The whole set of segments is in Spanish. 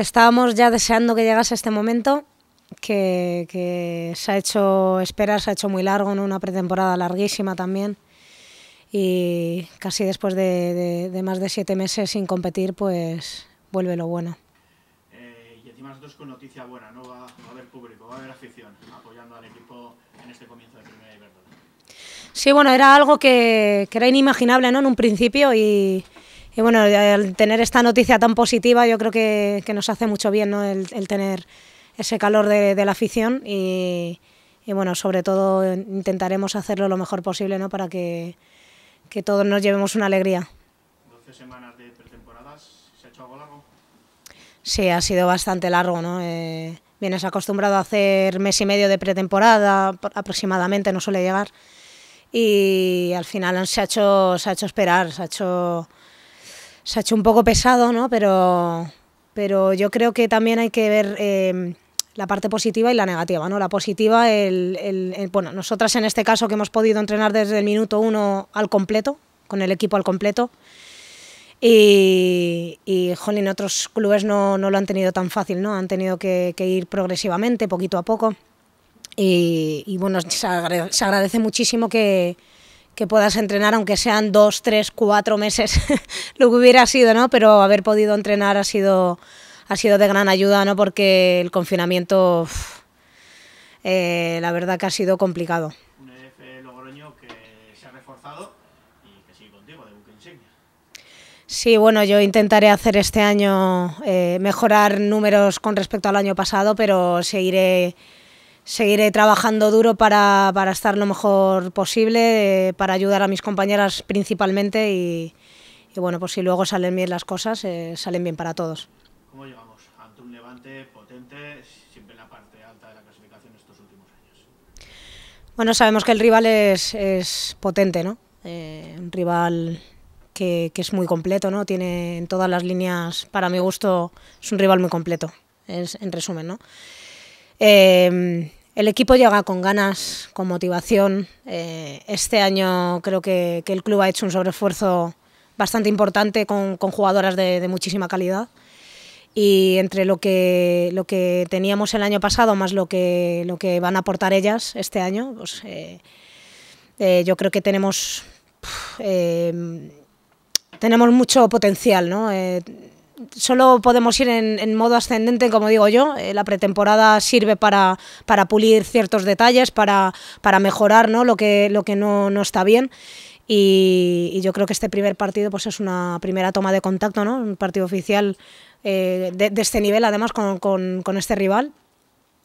Estábamos ya deseando que llegase este momento, que, se ha hecho esperar, se ha hecho muy largo, en ¿no? una pretemporada larguísima también. Y casi después de, más de siete meses sin competir, pues vuelve lo bueno. Eh, y encima nosotros con noticia buena, ¿no? Va, a haber público, va a haber afición apoyando al equipo en este comienzo de Primera Iberdrola. Sí, bueno, era algo que, que era inimaginable, ¿no? En un principio y y bueno, al tener esta noticia tan positiva yo creo que, que nos hace mucho bien ¿no? el, tener ese calor de, la afición y, bueno, sobre todo intentaremos hacerlo lo mejor posible ¿no? para que, que todos nos llevemos una alegría. 12 semanas de pretemporadas, ¿se ha hecho algo largo? Sí, ha sido bastante largo, ¿no? Eh, vienes acostumbrado a hacer mes y medio de pretemporada aproximadamente, no suele llegar. Y al final se ha hecho, se ha hecho esperar, se ha hecho se ha hecho un poco pesado, ¿no? Pero, pero yo creo que también hay que ver em, la parte positiva y la negativa, ¿no? La positiva, el, bueno, nosotras en este caso que hemos podido entrenar desde el minuto uno al completo, con el equipo al completo, y, y en otros clubes no, lo han tenido tan fácil, ¿no? Han tenido que, ir progresivamente, poquito a poco. Y, bueno, se agradece muchísimo que, que puedas entrenar, aunque sean dos, tres, cuatro meses, lo que hubiera sido, ¿no? Pero haber podido entrenar ha sido, ha sido de gran ayuda, ¿no? Porque el confinamiento, eh, la verdad que ha sido complicado. Un EF e Logroño que se ha reforzado y que sigue contigo, de Sí, bueno, yo intentaré hacer este año eh, mejorar números con respecto al año pasado, pero seguiré seguiré trabajando duro para, estar lo mejor posible, eh, para ayudar a mis compañeras principalmente y, bueno, pues si luego salen bien las cosas, eh, salen bien para todos. ¿Cómo llevamos ante un levante potente, siempre en la parte alta de la clasificación estos últimos años? Bueno, sabemos que el rival es, potente, ¿no? Eh, un rival que, es muy completo, ¿no? Tiene en todas las líneas, para mi gusto, es un rival muy completo, en resumen, ¿no? El equipo llega con ganas, con motivación. Eh, este año creo que, el club ha hecho un sobreesfuerzo bastante importante con, jugadoras de, muchísima calidad. Y entre lo que, lo que teníamos el año pasado más lo que, lo que van a aportar ellas este año, pues, eh, eh, yo creo que tenemos, tenemos mucho potencial solo podemos ir en, en, modo ascendente, como digo yo. Eh, la pretemporada sirve para, para pulir ciertos detalles, para, para mejorar ¿no? lo que, lo que no, no está bien. Y, y, yo creo que este primer partido pues es una primera toma de contacto, ¿no? un partido oficial eh, de, de, este nivel, además con, con, con, este rival,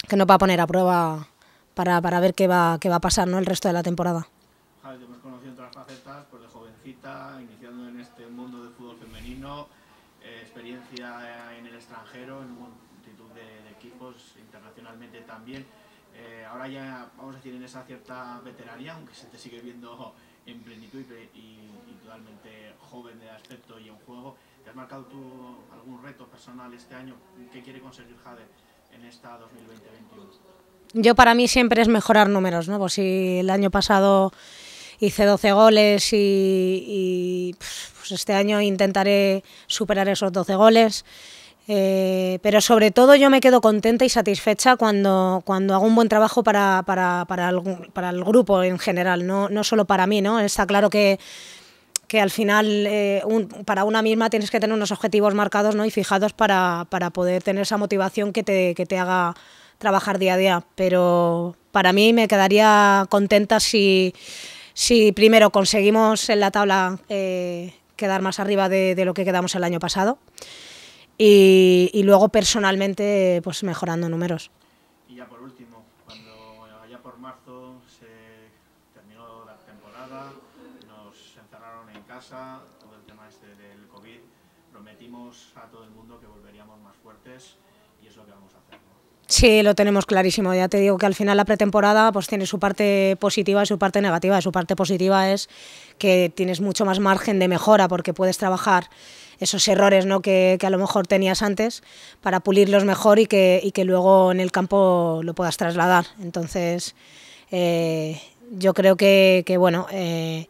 que nos va a poner a prueba para, para ver qué va, qué va a pasar ¿no? el resto de la temporada. Javi, hemos conocido en otras facetas, pues de jovencita, iniciando en este mundo del fútbol femenino. Eh, experiencia en el extranjero, en multitud de, de equipos, internacionalmente también. Eh, ahora ya, vamos a decir, en esa cierta veteranía, aunque se te sigue viendo en plenitud y, totalmente joven de aspecto y en juego, ¿te has marcado tú algún reto personal este año? ¿Qué quiere conseguir Jade en esta 2020-2021? Yo para mí siempre es mejorar números, ¿no? Pues si el año pasado hice 12 goles y, pues, pues este año intentaré superar esos 12 goles. Eh, pero sobre todo yo me quedo contenta y satisfecha cuando, cuando hago un buen trabajo para, para, el, grupo en general, no, no solo para mí. ¿no? Está claro que, que al final eh, para una misma tienes que tener unos objetivos marcados ¿no? y fijados para, poder tener esa motivación que te, que te haga trabajar día a día. Pero para mí me quedaría contenta si si primero conseguimos en la tabla eh, quedar más arriba de, lo que quedamos el año pasado y, y luego personalmente pues mejorando números. Y ya por último, cuando allá por marzo se terminó la temporada, nos encerraron en casa, todo el tema este del COVID, prometimos a todo el mundo que volveríamos más fuertes y es lo que vamos a hacer. Sí, lo tenemos clarísimo. Ya te digo que al final la pretemporada pues tiene su parte positiva y su parte negativa. Su parte positiva es que tienes mucho más margen de mejora porque puedes trabajar esos errores ¿no? que, a lo mejor tenías antes para pulirlos mejor y que, y que luego en el campo lo puedas trasladar. Entonces, eh, yo creo que, que bueno... Eh,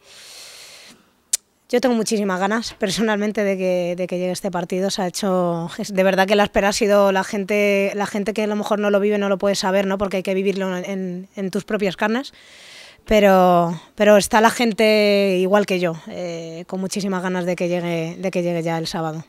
yo tengo muchísimas ganas personalmente de que, de que, llegue este partido. Se ha hecho. De verdad que la espera ha sido la gente, la gente que a lo mejor no lo vive, no lo puede saber, ¿no? Porque hay que vivirlo en, en tus propias carnes. Pero, pero está la gente igual que yo, eh, con muchísimas ganas de que llegue, de que llegue ya el sábado.